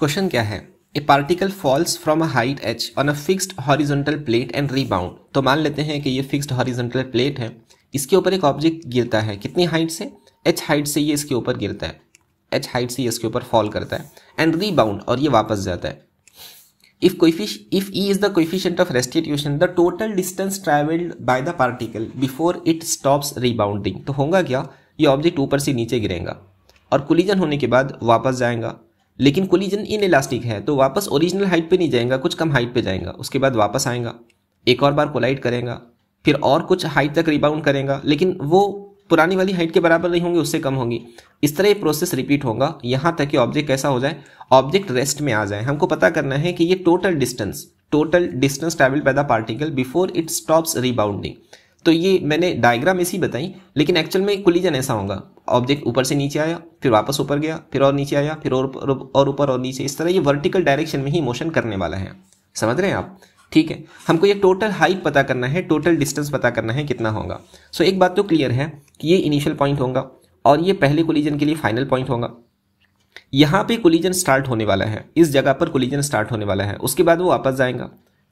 question क्या है a particle falls from a height H on a fixed horizontal plate and rebound तो मान लेते हैं कि ये फिक्स्ड हॉरिजॉन्टल प्लेट है इसके ऊपर एक ऑब्जेक्ट गिरता है कितनी हाइट से एच हाइट से ये इसके ऊपर गिरता है एच हाइट से ये इसके ऊपर फॉल करता है एंड रीबाउंड और ये वापस जाता है if e coefficient if E is the coefficient of restitution the total distance travelled by the particle before it stops rebounding तो होगा क्या ये ऑब्जेक्ट ऊपर से नीचे गिरेगा और कोलिजन होने के बाद वापस जाएगा लेकिन कोलिजन इन इलास्टिक है तो वापस ओरिजिनल हाइट पे नहीं जाएगा कुछ कम हाइट पे जाएगा उसके बाद वापस आएगा एक और बार कोलाइड करेगा फिर और कुछ हाइट तक रिबाउंड करेगा लेकिन वो पुरानी वाली हाइट के बराबर नहीं होंगी उससे कम होंगी इस तरह ये प्रोसेस रिपीट होगा यहाँ तक कि ऑब्जेक्ट कैसा हो जाए ऑब्जेक्ट रेस्ट में आ जाए हमको पता करना है कि ये total distance total distance travel by the particle before it stops rebounding तो ये मैंने डायग्राम ऐसी बताई लेकिन एक्चुअल में कोलिजन ऐसा होगा ऑब्जेक्ट ऊपर से नीचे आया फिर वापस ऊपर गया फिर और नीचे आया फिर और ऊपर और नीचे इस तरह ये वर्टिकल डायरेक्शन में ही मोशन करने वाला है समझ रहे हैं आप ठीक है हमको ये टोटल हाइट पता करना है टोटल डिस्टेंस पता करना है कितना होगा सो so, एक बात तो क्लियर है कि ये इनिशियल पॉइंट होगा और ये पहले कोलिजन के लिए फाइनल पॉइंट होगा यहाँ पे कोलिजन स्टार्ट होने वाला है इस जगह पर कोलिजन स्टार्ट होने वाला है उसके बाद वो वापस जाएगा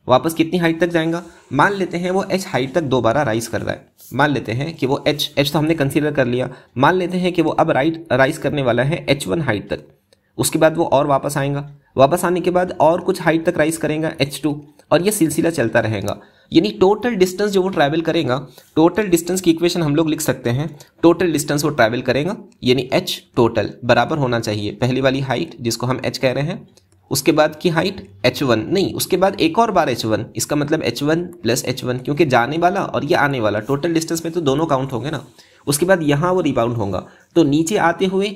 वापस कितनी हाइट तक जाएगा मान लेते हैं वो एच हाइट तक दोबारा राइज कर रहा है मान लेते हैं कि वो एच एच तो हमने कंसीडर कर लिया मान लेते हैं कि वो अब राइट राइज करने वाला है एच वन हाइट तक उसके बाद वो और वापस आएगा वापस आने के बाद और कुछ हाइट तक राइज करेगा एच टू और ये सिलसिला चलता रहेगा यानी टोटल डिस्टेंस जो वो ट्रैवल करेगा टोटल डिस्टेंस की इक्वेशन हम लोग लिख सकते हैं टोटल डिस्टेंस वो ट्रैवल करेगा यानी एच टोटल बराबर होना चाहिए पहली वाली हाइट जिसको हम एच कह रहे हैं उसके बाद की हाइट एच वन नहीं उसके बाद एक और बार एच वन इसका मतलब H one plus H one क्योंकि जाने वाला और ये आने वाला टोटल डिस्टेंस में तो दोनों काउंट होंगे ना उसके बाद यहाँ वो रिबाउंड होगा तो नीचे आते हुए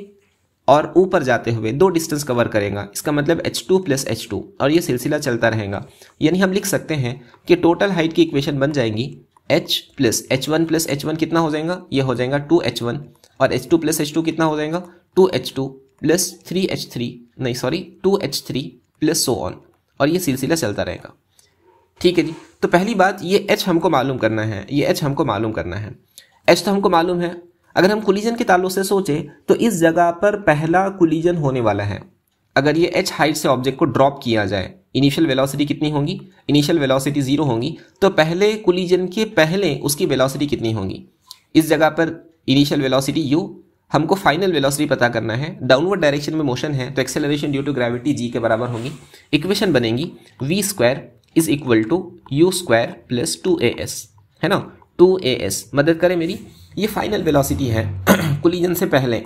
और ऊपर जाते हुए दो डिस्टेंस कवर करेगा इसका मतलब H two plus H two और ये सिलसिला चलता रहेगा यानी हम लिख सकते हैं कि टोटल हाइट की इक्वेशन बन जाएंगी H plus H one plus H one कितना हो जाएगा ये हो जाएगा टू एच वन और H two plus H two कितना हो जाएगा two H two plus three H three नहीं sorry two H three plus so on और ये सिलसिला चलता रहेगा ठीक है जी तो पहली बात ये एच हमको मालूम करना है ये एच हमको मालूम करना है एच तो हमको मालूम है अगर हम कुलीजन के ताल्लुक से सोचें तो इस जगह पर पहला कुलीजन होने वाला है अगर ये एच हाइट से ऑब्जेक्ट को ड्रॉप किया जाए इनिशियल वेलोसिटी कितनी होगी इनिशियल वेलोसिटी जीरो होगी तो पहले कुलीजन के पहले उसकी वेलोसिटी कितनी होगी इस जगह पर इनिशियल वेलोसिटी यू हमको फाइनल वेलोसिटी पता करना है डाउनवर्ड डायरेक्शन में मोशन है तो acceleration due to gravity G के बराबर होगी इक्वेशन बनेगी V square is equal to U square plus two A S है ना टू ए एस मदद करें मेरी ये फाइनल वेलोसिटी है कोलिजन से पहले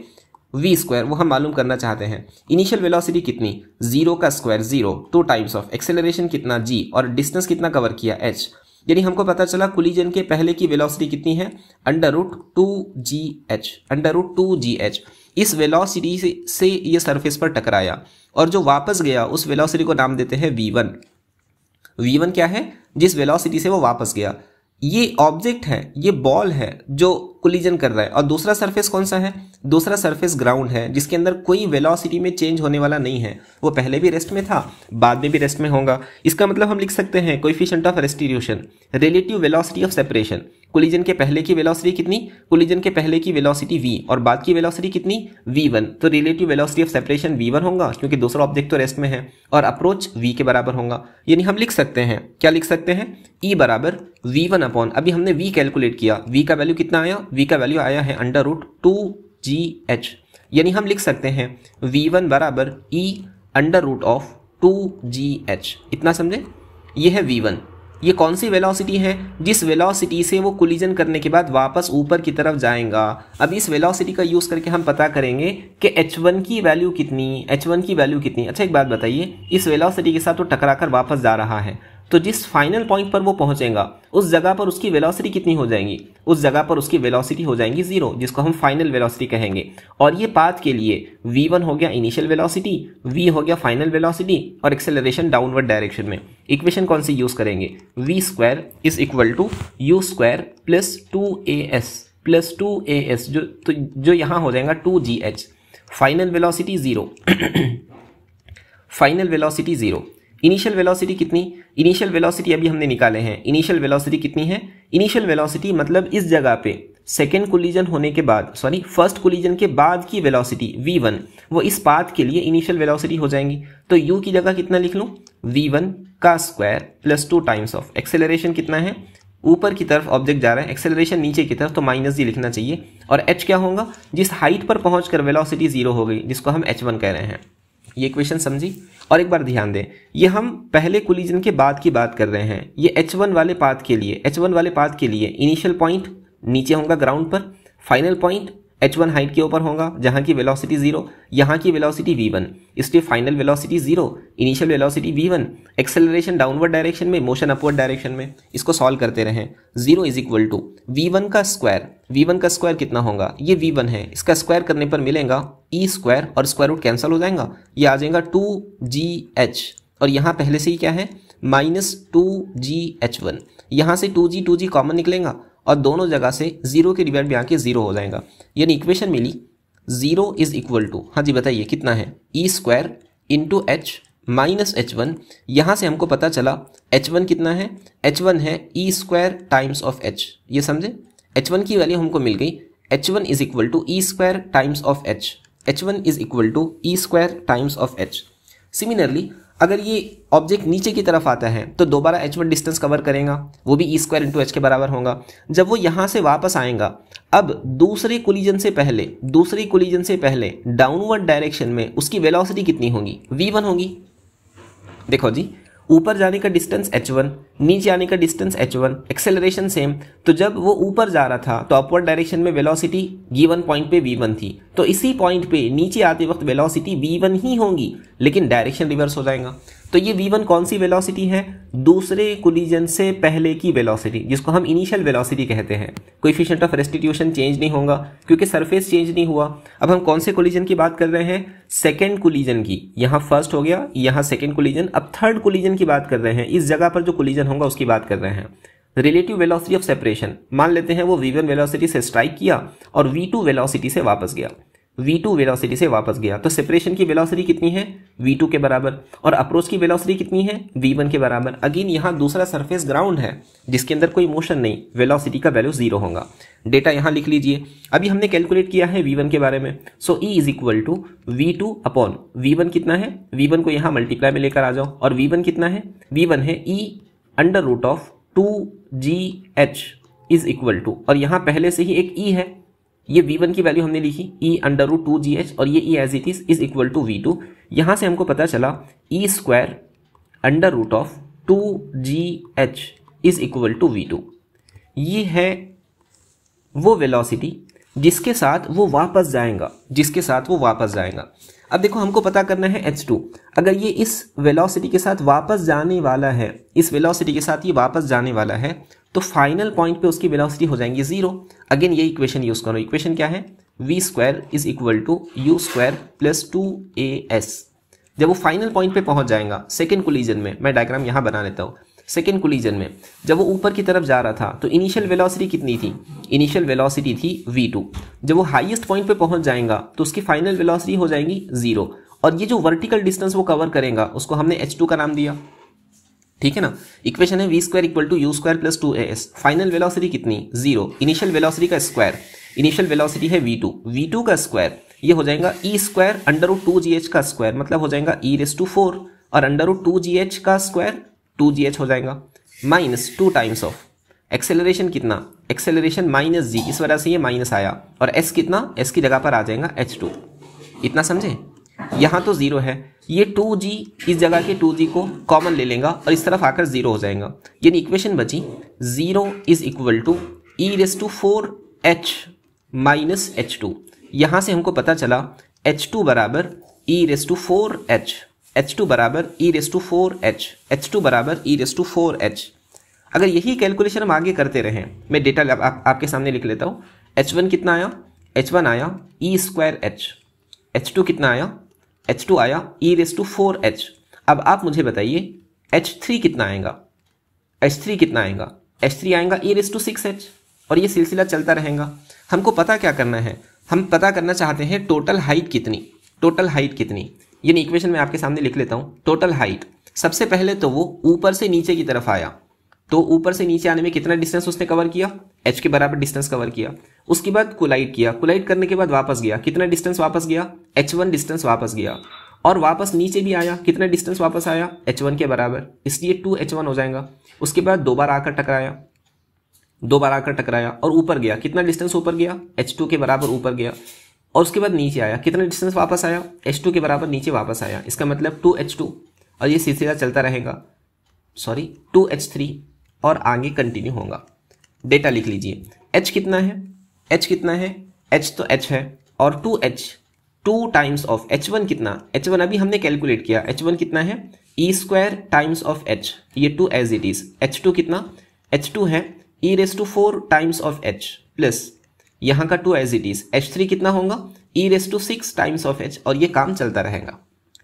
वी स्क्वायर वो हम मालूम करना चाहते हैं इनिशियल वेलोसिटी कितनी जीरो का square zero two times of acceleration कितना जी और डिस्टेंस कितना कवर किया एच यानी हमको पता चला कुलीजन के पहले की वेलोसिटी कितनी है under root two G H under root two G H इस वेलोसिटी से, से ये सरफेस पर टकराया और जो वापस गया उस वेलोसिटी को नाम देते हैं वी वन वी वन क्या है जिस वेलोसिटी से वो वापस गया ये ऑब्जेक्ट है ये बॉल है जो कोलिजन कर रहा है और दूसरा सरफेस कौन सा है दूसरा सरफेस ग्राउंड है जिसके अंदर कोई वेलोसिटी में चेंज होने वाला नहीं है वो पहले भी रेस्ट में था बाद में भी रेस्ट में होगा इसका मतलब हम लिख सकते हैं coefficient of restitution relative velocity of separation collision के पहले की वेलोसिटी कितनी कोलिजन के पहले की वेलोसिटी v और बाद की वेलोसिटी कितनी v1 तो relative velocity of separation v1 होगा क्योंकि दूसरा ऑब्जेक्ट तो रेस्ट में है और अप्रोच v के बराबर होगा यानी हम लिख सकते हैं क्या लिख सकते हैं e बराबर वी वन अपॉन अभी हमने v कैलकुलेट किया v का वैल्यू कितना आया v का वैल्यू आया है under root two G H यानी हम लिख सकते हैं वी वन बराबर E under root of two G H इतना समझे यह है वी वन ये कौन सी वेलोसिटी है जिस वेलोसिटी से वो कोलिजन करने के बाद वापस ऊपर की तरफ जाएगा अब इस वेलोसिटी का यूज़ करके हम पता करेंगे कि एच वन की वैल्यू कितनी एच वन की वैल्यू कितनी अच्छा एक बात बताइए इस वेलोसिटी के साथ वो टकरा कर वापस जा रहा है तो जिस फाइनल पॉइंट पर वो पहुंचेगा उस जगह पर उसकी वेलोसिटी कितनी हो जाएगी उस जगह पर उसकी वेलोसिटी हो जाएगी जीरो जिसको हम फाइनल वेलोसिटी कहेंगे और ये पाथ के लिए v1 हो गया इनिशियल वेलोसिटी v हो गया फाइनल वेलोसिटी और एक्सेलरेशन डाउनवर्ड डायरेक्शन में इक्वेशन कौन सी यूज करेंगे V square is equal to U square plus two A S plus two A S जो तो जो यहाँ हो जाएगा two G H final velocity zero final velocity zero initial velocity कितनी इनिशियल वेलोसिटी अभी हमने निकाले हैं इनिशियल वेलोसिटी कितनी है इनिशियल वेलोसिटी मतलब इस जगह पे सेकेंड कोलिजन होने के बाद सॉरी फर्स्ट कोलिजन के बाद की वेलोसिटी v1 वो इस पाथ के लिए इनिशियल वेलोसिटी हो जाएंगी तो u की जगह कितना लिख लूँ v1 का square plus two times of acceleration कितना है ऊपर की तरफ ऑब्जेक्ट जा रहा है एक्सेलरेशन नीचे की तरफ तो माइनस जी लिखना चाहिए और एच क्या होगा जिस हाइट पर पहुंचकर वेलोसिटी जीरो हो गई जिसको हम एच वन कह रहे हैं ये क्वेश्चन समझी और एक बार ध्यान दें ये हम पहले कोलिजन के बाद की बात कर रहे हैं ये एच वन वाले पाथ के लिए एच वन वाले पाथ के लिए इनिशियल पॉइंट नीचे होगा ग्राउंड पर final point H one height के ऊपर होगा जहां की वेलोसिटी जीरो यहां की वेलोसिटी वी वन इसलिए final velocity zero initial velocity V one acceleration downward direction में मोशन अपवर्ड डायरेक्शन में इसको सॉल्व करते रहें zero is equal to V one का स्क्वायर वी वन का स्क्वायर कितना होगा ये वी वन है इसका स्क्वायर करने पर मिलेगा ई e स्क्वायर और स्क्वायर रूट कैंसिल हो जाएगा ये आ जाएगा टू जी एच और यहाँ पहले से ही क्या है minus two G H one यहाँ से two G two G common निकलेगा और दोनों जगह से जीरो के डिवाइड भी आके जीरो हो जाएगा यानी इक्वेशन मिली जीरो इज इक्वल टू हाँ जी बताइए कितना है ई square into H minus H one यहाँ से हमको पता चला एच वन कितना है एच वन है ई स्क्वायर टाइम्स ऑफ एच ये समझे एच वन की वैल्यू हमको मिल गई H one is equal to E square times of H H one is equal to E square times of H similarly अगर ये ऑब्जेक्ट नीचे की तरफ आता है तो दोबारा एच वन डिस्टेंस कवर करेगा वो भी ई स्क्वायर इंटू एच के बराबर होगा जब वो यहाँ से वापस आएगा अब दूसरे कोलिजन से पहले दूसरे कोलिजन से पहले डाउनवर्ड डायरेक्शन में उसकी वेलोसिटी कितनी होगी वी वन होगी देखो जी ऊपर जाने का डिस्टेंस h1 नीचे आने का डिस्टेंस h1 एक्सेलरेशन सेम तो जब वो ऊपर जा रहा था तो अपवर्ड डायरेक्शन में वेलोसिटी गिवन पॉइंट पे v1 थी तो इसी पॉइंट पे नीचे आते वक्त वेलोसिटी v1 ही होगी लेकिन डायरेक्शन रिवर्स हो जाएगा तो ये v1 कौन सी वेलोसिटी है दूसरे कोलिजन से पहले की वेलोसिटी जिसको हम इनिशियल वेलोसिटी कहते हैं कोएफिशिएंट ऑफ रेस्टिट्यूशन चेंज नहीं होगा क्योंकि सरफेस चेंज नहीं हुआ अब हम कौन से कोलिजन की बात कर रहे हैं सेकेंड कोलिजन की यहाँ फर्स्ट हो गया यहाँ सेकेंड कोलिजन अब थर्ड कोलिजन की बात कर रहे हैं इस जगह पर जो कोलिजन होगा उसकी बात कर रहे हैं रिलेटिव वेलोसिटी ऑफ सेपरेशन मान लेते हैं वो वन वेलोसिटी से स्ट्राइक किया और टू वेलोसिटी से वापस गया टू वेलोसिटी से वापस गया तो सेपरेशन की वेलोसिटी कितनी है v2 के बराबर और अप्रोच की वेलोसिटी कितनी है v1 के बराबर अगेन यहाँ दूसरा सरफेस ग्राउंड है जिसके अंदर कोई मोशन नहीं वेलोसिटी का वैल्यू जीरो होगा डेटा यहाँ लिख लीजिए अभी हमने कैलकुलेट किया है v1 के बारे में so E is equal to V two upon V कितना है वी को यहाँ मल्टीप्लाई में लेकर आ जाओ और वी कितना है वी है E under root of two G H is equal to और यहाँ पहले से ही एक ई e है ये v1 की वैल्यू हमने लिखी e under root two G H और ये e as it is is equal to V two यहां से हमको पता चला e square under root of two G H is equal to V two ये है वो वेलोसिटी जिसके साथ वो वापस जाएगा जिसके साथ वो वापस जाएगा अब देखो हमको पता करना है h2 अगर ये इस वेलोसिटी के साथ वापस जाने वाला है इस वेलोसिटी के साथ ये वापस जाने वाला है तो फाइनल पॉइंट पे उसकी वेलोसिटी हो जाएंगी जीरो अगेन ये इक्वेशन यूज करो इक्वेशन क्या है V square is equal to U square plus two A S जब वो फाइनल पॉइंट पे पहुंच जाएगा सेकेंड कोलिजन में मैं डायग्राम यहाँ बना लेता हूँ सेकेंड कोलिजन में जब वो ऊपर की तरफ जा रहा था तो इनिशियल वेलोसिटी कितनी थी इनिशियल वेलोसिटी थी वी टू जब वो हाईएस्ट पॉइंट पे पहुंच जाएगा तो उसकी फाइनल वेलोसिटी हो जाएगी जीरो और ये जो वर्टिकल डिस्टेंस वो कवर करेगा उसको हमने एच टू का नाम दिया ठीक है ना इक्वेशन है V square equal to U square plus two A S final velocity कितनी जीरो इनिशियल वेलोसिटी का स्क्वायर इनिशियल वेलोसिटी है वी टू वी टू का स्क्वायर ये हो जाएगा E square under two G H का स्क्वायर मतलब हो जाएगा ई रेस टू फोर और अंडर टू जी एच का स्क्वायर टू जी एच हो जाएगा minus two times of acceleration कितना एक्सेलरेशन माइनस जी इस वजह से ये माइनस आया और एस कितना एस की जगह पर आ जाएगा एच टू इतना समझे यहाँ तो जीरो है ये टू जी इस जगह के टू जी को कॉमन ले लेगा और इस तरफ आकर जीरो हो जाएगा यानी इक्वेशन बची zero is equal to E raise to four H minus H two यहाँ से हमको पता चला एच टू बराबर E raise to four H H two बराबर E raise to four H H two बराबर E raise to four H अगर यही कैलकुलेशन हम आगे करते रहें मैं डेटा आप, आप, आपके सामने लिख लेता हूँ एच वन कितना आया एच वन आया E square H H two कितना आया एच टू आया E raise to four H अब आप मुझे बताइए एच थ्री कितना आएगा एच थ्री कितना आएगा एच थ्री आएगा E raise to six H और ये सिलसिला चलता रहेगा हमको पता क्या करना है हम पता करना चाहते हैं टोटल हाइट कितनी टोटल हाइट कितनी यानी इक्वेशन में आपके सामने लिख लेता हूँ टोटल हाइट सबसे पहले तो वो ऊपर से नीचे की तरफ आया तो ऊपर से नीचे आने में कितना डिस्टेंस उसने कवर किया एच के बराबर डिस्टेंस कवर किया उसके बाद कोलाइट किया कोलाइट करने के बाद वापस गया कितना डिस्टेंस वापस गया एच वन डिस्टेंस वापस गया और वापस नीचे भी आया कितना डिस्टेंस वापस आया एच वन के बराबर इसलिए टू एच वन हो जाएगा उसके बाद दो बार आकर टकराया दो बार आकर टकराया और ऊपर गया कितना डिस्टेंस ऊपर गया एच टू के बराबर ऊपर गया और उसके बाद नीचे आया कितना डिस्टेंस वापस आया टू के बराबर नीचे वापस आया इसका मतलब टू और ये सिलसिला चलता रहेगा सॉरी थ्री और आगे कंटिन्यू होगा डेटा लिख लीजिए एच कितना है एच कितना है एच तो एच है और two H two times of h one कितना एच वन अभी हमने कैलकुलेट किया एच वन कितना है ई स्क्वायर टाइम्स ऑफ एच ये two as it is h two कितना एच टू है e raise to four times of h plus यहाँ का two as it is h three कितना होगा e raise to six times of h और ये काम चलता रहेगा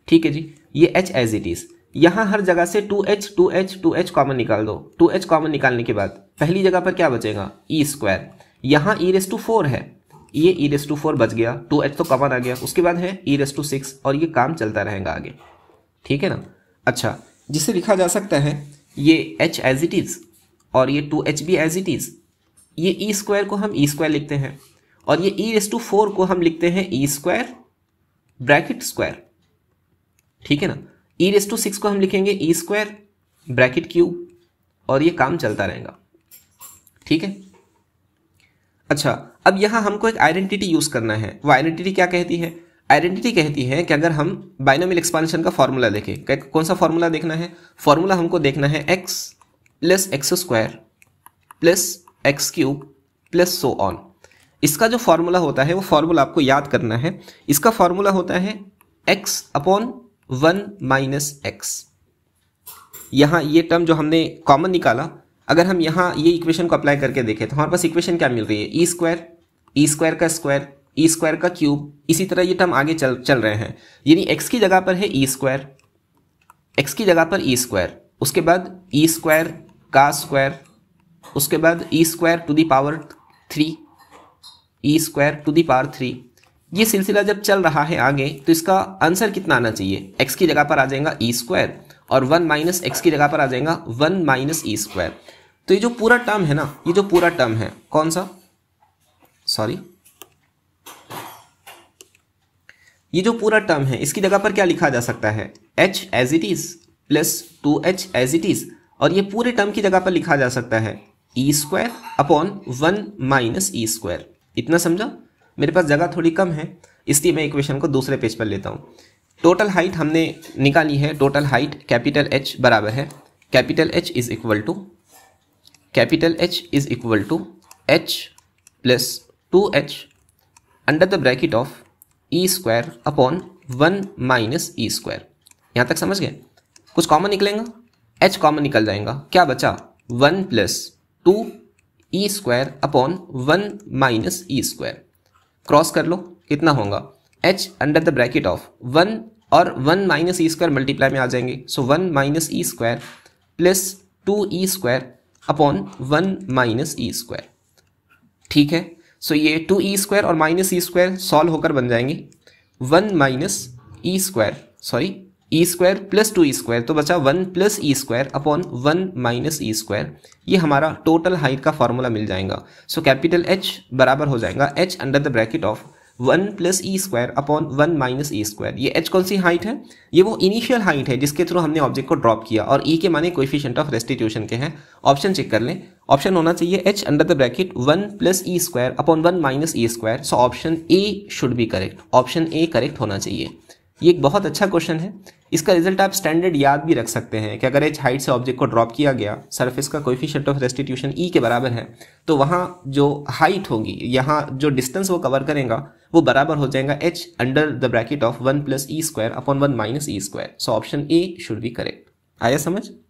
ठीक है जी ये एच एज इट इज यहाँ हर जगह से two H two H two h common निकाल दो टू एच कॉमन निकालने के बाद पहली जगह पर क्या बचेगा ई स्क्वायर यहाँ ई रेस टू फोर है ये ई रेस टू फोर बच गया टू एच तो कॉमन आ गया उसके बाद है ई रेस टू सिक्स और ये काम चलता रहेगा आगे ठीक है ना अच्छा जिसे लिखा जा सकता है ये एच एज इट इज़ और ये two h b as it is ये ई e स्क्वायर को हम ई e स्क्वायर लिखते हैं और ये ई एस टू फोर को हम लिखते हैं ई स्क्वायर ब्रैकेट स्क्वायर ठीक है ना ई रेस टू सिक्स को हम लिखेंगे ई स्क्वायर ब्रैकेट क्यूब और ये काम चलता रहेगा ठीक है अच्छा अब यहां हमको एक आइडेंटिटी यूज़ करना है वो आइडेंटिटी क्या कहती है आइडेंटिटी कहती है कि अगर हम बाइनोमियल एक्सपांशन का फॉर्मूला देखें कौन सा फॉर्मूला देखना है फॉर्मूला हमको देखना है x plus x square plus x cube plus so on इसका जो फार्मूला होता है वो फार्मूला आपको याद करना है इसका फार्मूला होता है x upon one minus x यहाँ ये टर्म जो हमने कॉमन निकाला अगर हम यहाँ ये इक्वेशन को अप्लाई करके देखें तो हमारे पास इक्वेशन क्या मिल रही है ई स्क्वायर ई स्क्वायर का स्क्वायर ई स्क्वायर का क्यूब इसी तरह ये टर्म आगे चल चल रहे हैं यानी एक्स की जगह पर है ई स्क्वायर एक्स की जगह पर ई स्क्वायर उसके बाद ई स्क्वायर का स्क्वायर उसके बाद e square to the power three e square to the power three ये सिलसिला जब चल रहा है आगे तो इसका आंसर कितना आना चाहिए एक्स की जगह पर आ जाएगा ई e स्क्वायर और वन माइनस एक्स की जगह पर आ जाएगा वन माइनस ई स्क्वायर तो ये जो पूरा टर्म है ना ये जो पूरा टर्म है कौन सा सॉरी ये जो पूरा टर्म है इसकी जगह पर क्या लिखा जा सकता है h as it is plus two h as it is और ये पूरे टर्म की जगह पर लिखा जा सकता है ई square upon one minus e square इतना समझा मेरे पास जगह थोड़ी कम है इसलिए मैं इक्वेशन को दूसरे पेज पर लेता हूँ टोटल हाइट हमने निकाली है टोटल हाइट कैपिटल एच बराबर है capital H is equal to capital H is equal to h plus two h under the bracket of e square upon one minus e square यहाँ तक समझ गए कुछ कॉमन निकलेगा एच कॉमन निकल जाएगा क्या बचा वन प्लस टू ई square upon one minus e square cross कर लो कितना होगा h under the bracket of one और one minus e square multiply में आ जाएंगे so one minus e square plus two ई square upon one minus e square ठीक है सो ये टू ई स्क्वायर और माइनस ई स्क्वायर सॉल्व होकर बन जाएंगे one minus e square sorry e square plus two ई स्क्वायर तो बचा one plus e square upon one minus e square ये हमारा टोटल हाइट का फॉर्मूला मिल जाएगा सो कैपिटल एच बराबर हो जाएगा h under the bracket of one plus e square upon one minus e square ये एच कौन सी हाइट है ये वो इनिशियल हाइट है जिसके थ्रू हमने ऑब्जेक्ट को ड्रॉप किया और ई e के माने कोफिशियंट ऑफ रेस्टिट्यूशन के हैं ऑप्शन चेक कर लें ऑप्शन होना चाहिए h under the bracket one plus e square upon one minus e square so option A should be correct option A correct होना चाहिए ये एक बहुत अच्छा क्वेश्चन है इसका रिजल्ट आप स्टैंडर्ड याद भी रख सकते हैं कि अगर एच हाइट से ऑब्जेक्ट को ड्रॉप किया गया सरफेस का कोफिशियंट ऑफ रेस्टिट्यूशन ई के बराबर है तो वहाँ जो हाइट होगी यहाँ जो डिस्टेंस वो कवर करेगा वो बराबर हो जाएगा h under the bracket of one plus e square upon one minus e square so option A should be correct आया समझ